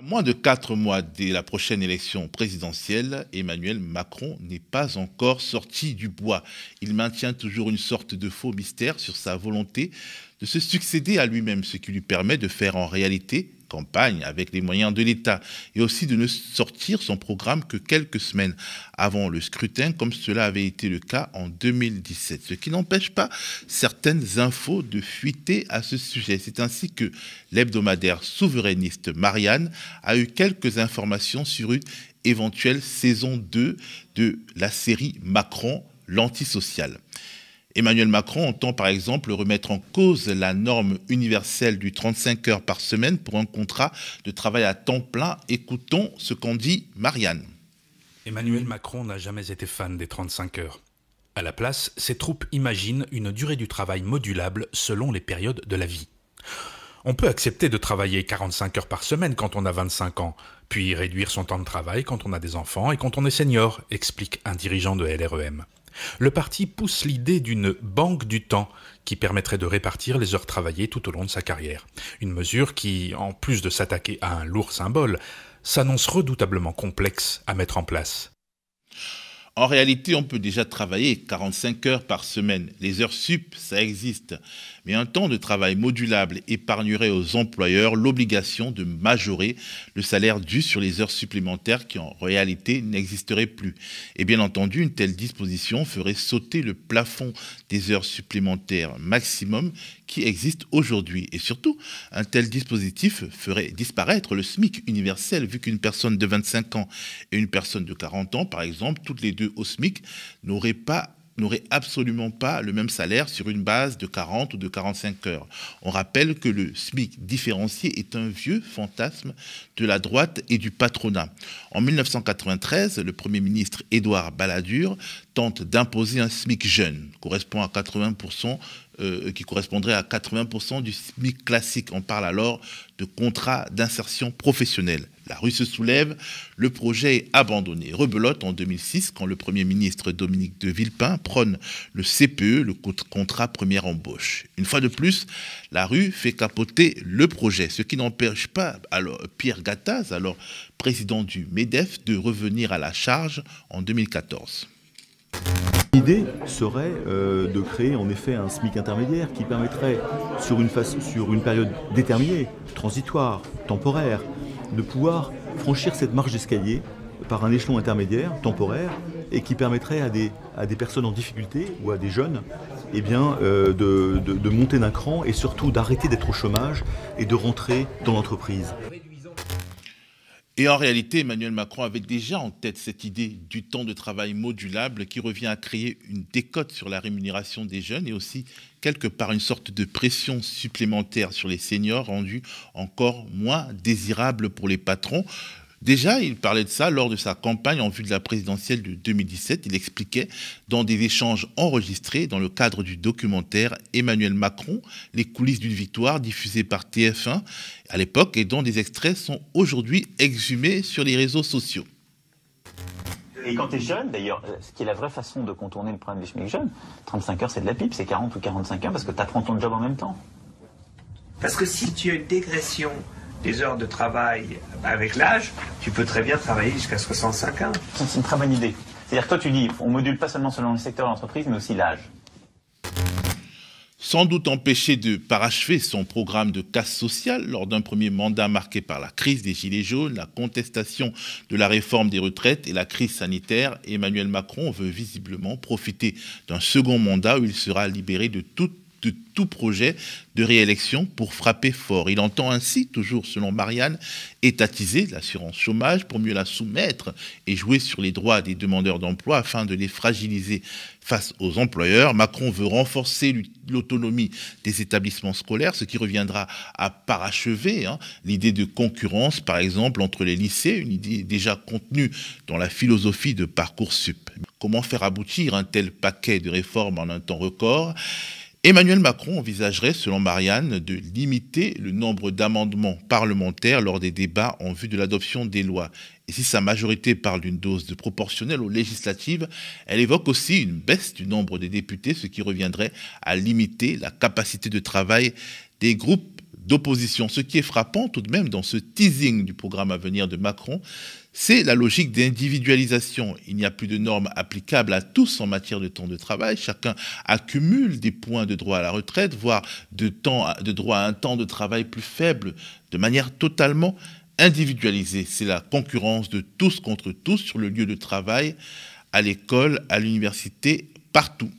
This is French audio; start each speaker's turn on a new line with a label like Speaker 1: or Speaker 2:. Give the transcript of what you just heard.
Speaker 1: À moins de quatre mois dès la prochaine élection présidentielle, Emmanuel Macron n'est pas encore sorti du bois. Il maintient toujours une sorte de faux mystère sur sa volonté de se succéder à lui-même, ce qui lui permet de faire en réalité campagne avec les moyens de l'État et aussi de ne sortir son programme que quelques semaines avant le scrutin, comme cela avait été le cas en 2017. Ce qui n'empêche pas certaines infos de fuiter à ce sujet. C'est ainsi que l'hebdomadaire souverainiste Marianne a eu quelques informations sur une éventuelle saison 2 de la série Macron l'antisocial. Emmanuel Macron entend par exemple remettre en cause la norme universelle du 35 heures par semaine pour un contrat de travail à temps plein. Écoutons
Speaker 2: ce qu'en dit Marianne. Emmanuel Macron n'a jamais été fan des 35 heures. À la place, ses troupes imaginent une durée du travail modulable selon les périodes de la vie. On peut accepter de travailler 45 heures par semaine quand on a 25 ans, puis réduire son temps de travail quand on a des enfants et quand on est senior, explique un dirigeant de LREM. Le parti pousse l'idée d'une banque du temps qui permettrait de répartir les heures travaillées tout au long de sa carrière. Une mesure qui, en plus de s'attaquer à un lourd symbole, s'annonce redoutablement complexe à mettre en place. En réalité, on peut déjà travailler
Speaker 1: 45 heures par semaine. Les heures sup, ça existe. Mais un temps de travail modulable épargnerait aux employeurs l'obligation de majorer le salaire dû sur les heures supplémentaires qui en réalité n'existeraient plus. Et bien entendu, une telle disposition ferait sauter le plafond des heures supplémentaires maximum qui existe aujourd'hui. Et surtout, un tel dispositif ferait disparaître le SMIC universel, vu qu'une personne de 25 ans et une personne de 40 ans, par exemple, toutes les deux au SMIC, n'auraient pas n'aurait absolument pas le même salaire sur une base de 40 ou de 45 heures. On rappelle que le SMIC différencié est un vieux fantasme de la droite et du patronat. En 1993, le Premier ministre Édouard Balladur tente d'imposer un SMIC jeune, à 80%, euh, qui correspondrait à 80% du SMIC classique. On parle alors de contrat d'insertion professionnelle. La rue se soulève, le projet est abandonné. Rebelote en 2006 quand le Premier ministre Dominique de Villepin prône le CPE, le contrat première embauche. Une fois de plus, la rue fait capoter le projet, ce qui n'empêche pas alors Pierre Gattaz, alors président du MEDEF, de revenir à la charge en 2014. L'idée serait euh, de créer en effet un SMIC intermédiaire qui permettrait, sur une période déterminée, transitoire, temporaire, de pouvoir franchir cette marche d'escalier par un échelon intermédiaire, temporaire, et qui permettrait à des, personnes en difficulté ou à des jeunes eh bien, euh, de monter d'un cran et surtout d'arrêter d'être au chômage et de rentrer dans l'entreprise. Et en réalité, Emmanuel Macron avait déjà en tête cette idée du temps de travail modulable qui revient à créer une décote sur la rémunération des jeunes et aussi quelque part une sorte de pression supplémentaire sur les seniors rendue encore moins désirable pour les patrons. Déjà, il parlait de ça lors de sa campagne en vue de la présidentielle de 2017. Il expliquait dans des échanges enregistrés dans le cadre du documentaire Emmanuel Macron, les coulisses d'une victoire diffusé par TF1 à l'époque et dont des extraits sont aujourd'hui exhumés sur les réseaux sociaux. Et quand tu es jeune, d'ailleurs, euh, ce qui est la vraie façon de contourner le problème des SMIC jeunes, 35 heures c'est de la pipe, c'est 40 ou 45 heures parce que tu apprends ton job en même temps. Parce que si tu as une dégression des heures de travail avec l'âge, tu peux très bien travailler jusqu'à 65 ans. C'est une très bonne idée. C'est-à-dire que toi tu dis, on module pas seulement selon le secteur de l'entreprise, mais aussi l'âge. Sans doute empêché de parachever son programme de casse sociale lors d'un premier mandat marqué par la crise des Gilets jaunes, la contestation de la réforme des retraites et la crise sanitaire, Emmanuel Macron veut visiblement profiter d'un second mandat où il sera libéré de toute de tout projet de réélection pour frapper fort. Il entend ainsi, toujours selon Marianne, étatiser l'assurance chômage pour mieux la soumettre et jouer sur les droits des demandeurs d'emploi afin de les fragiliser face aux employeurs. Macron veut renforcer l'autonomie des établissements scolaires, ce qui reviendra à parachever hein, l'idée de concurrence, par exemple, entre les lycées, une idée déjà contenue dans la philosophie de Parcoursup. Comment faire aboutir un tel paquet de réformes en un temps record Emmanuel Macron envisagerait, selon Marianne, de limiter le nombre d'amendements parlementaires lors des débats en vue de l'adoption des lois. Et si sa majorité parle d'une dose de proportionnelle aux législatives, elle évoque aussi une baisse du nombre des députés, ce qui reviendrait à limiter la capacité de travail des groupes d'opposition. Ce qui est frappant tout de même dans ce teasing du programme à venir de Macron, c'est la logique d'individualisation. Il n'y a plus de normes applicables à tous en matière de temps de travail. Chacun accumule des points de droit à la retraite, voire de, temps, de droit à un temps de travail plus faible, de manière totalement individualisée. C'est la concurrence de tous contre tous sur le lieu de travail, à l'école, à l'université, partout.